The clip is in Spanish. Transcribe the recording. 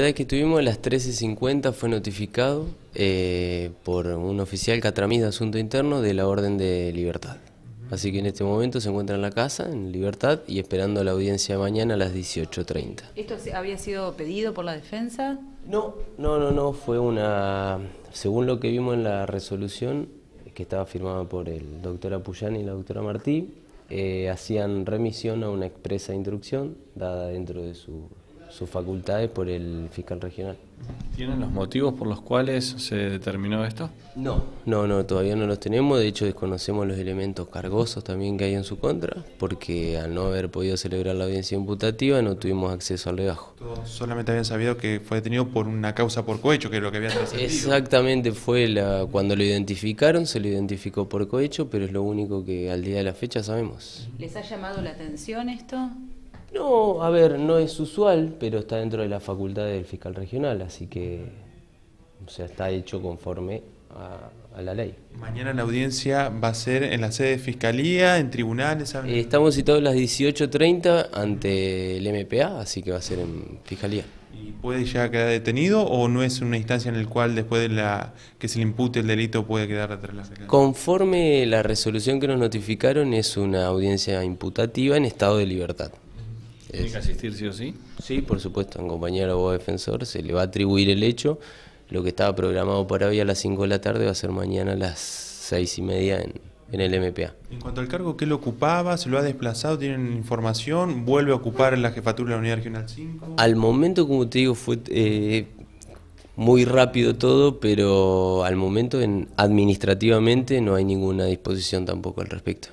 La vez que estuvimos a las 13.50 fue notificado eh, por un oficial catramis de Asunto Interno de la Orden de Libertad. Así que en este momento se encuentra en la casa, en libertad, y esperando la audiencia de mañana a las 18.30. ¿Esto había sido pedido por la defensa? No, no, no, no, fue una... Según lo que vimos en la resolución, que estaba firmada por el doctor Apuyani y la doctora Martí, eh, hacían remisión a una expresa instrucción dada dentro de su sus facultades por el fiscal regional. ¿Tienen los motivos por los cuales se determinó esto? No, no, no, todavía no los tenemos. De hecho, desconocemos los elementos cargosos también que hay en su contra, porque al no haber podido celebrar la audiencia imputativa no tuvimos acceso al legajo. solamente habían sabido que fue detenido por una causa por cohecho, que es lo que habían Exactamente, fue la, cuando lo identificaron, se lo identificó por cohecho, pero es lo único que al día de la fecha sabemos. ¿Les ha llamado la atención esto? No, a ver, no es usual, pero está dentro de la facultad del fiscal regional, así que o sea, está hecho conforme a, la ley. Mañana la audiencia va a ser en la sede de fiscalía, en tribunales. Estamos citados a las 18.30 ante el MPA, así que va a ser en fiscalía. ¿Y puede ya quedar detenido o no es una instancia en la cual después de que se le impute el delito puede quedar detrás de la Conforme la resolución que nos notificaron es una audiencia imputativa en estado de libertad. Tiene que asistir sí o sí. Sí, por supuesto, en compañía del abogado defensor se le va a atribuir el hecho. Lo que estaba programado para hoy a las 5 de la tarde va a ser mañana a las 6 y media en, el MPA. En cuanto al cargo, que lo ocupaba? ¿Se lo ha desplazado? ¿Tienen información? ¿Vuelve a ocupar la jefatura de la Unidad Regional 5? Al momento, como te digo, fue eh, muy rápido todo, pero al momento en, administrativamente no hay ninguna disposición tampoco al respecto.